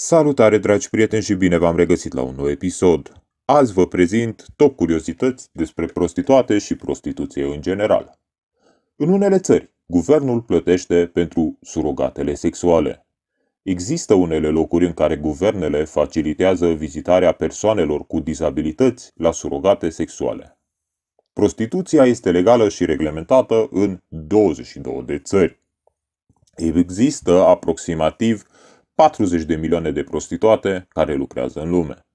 Salutare, dragi prieteni, și bine v-am regăsit la un nou episod. Azi vă prezint top curiozități despre prostituate și prostituție în general. În unele țări, guvernul plătește pentru surogatele sexuale. Există unele locuri în care guvernele facilitează vizitarea persoanelor cu dizabilități la surogate sexuale. Prostituția este legală și reglementată în 22 de țări. Există aproximativ 40 de milioane de prostituate care lucrează în lume.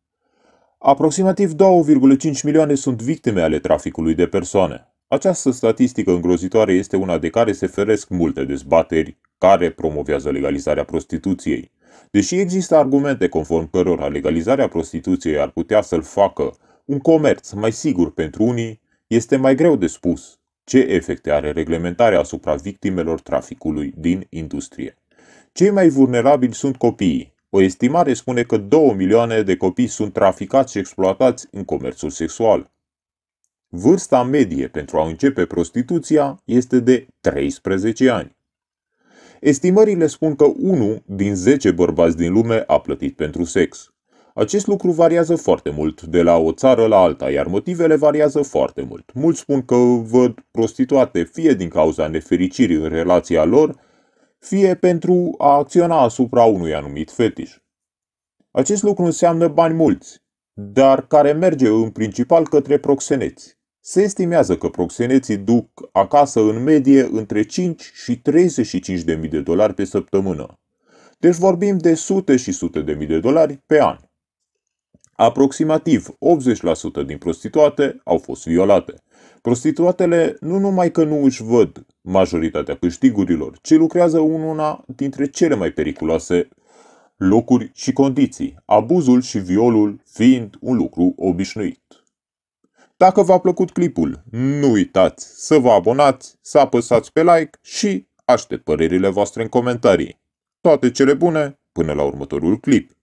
Aproximativ 2,5 milioane sunt victime ale traficului de persoane. Această statistică îngrozitoare este una de care se feresc multe dezbateri care promovează legalizarea prostituției. Deși există argumente conform cărora legalizarea prostituției ar putea să-l facă un comerț mai sigur pentru unii, este mai greu de spus ce efecte are reglementarea asupra victimelor traficului din industrie. Cei mai vulnerabili sunt copiii. O estimare spune că 2 milioane de copii sunt traficați și exploatați în comerțul sexual. Vârsta medie pentru a începe prostituția este de 13 ani. Estimările spun că 1 din 10 bărbați din lume a plătit pentru sex. Acest lucru variază foarte mult de la o țară la alta, iar motivele variază foarte mult. Mulți spun că văd prostituate fie din cauza nefericirii în relația lor, fie pentru a acționa asupra unui anumit fetiș. Acest lucru înseamnă bani mulți, dar care merge în principal către proxeneți. Se estimează că proxeneții duc acasă în medie între 5 și 35 de mii de dolari pe săptămână. Deci vorbim de sute și sute de mii de dolari pe an. Aproximativ 80% din prostituate au fost violate. Prostituatele nu numai că nu își văd majoritatea câștigurilor, ci lucrează în una dintre cele mai periculoase locuri și condiții, abuzul și violul fiind un lucru obișnuit. Dacă v-a plăcut clipul, nu uitați să vă abonați, să apăsați pe like și aștept părerile voastre în comentarii. Toate cele bune, până la următorul clip!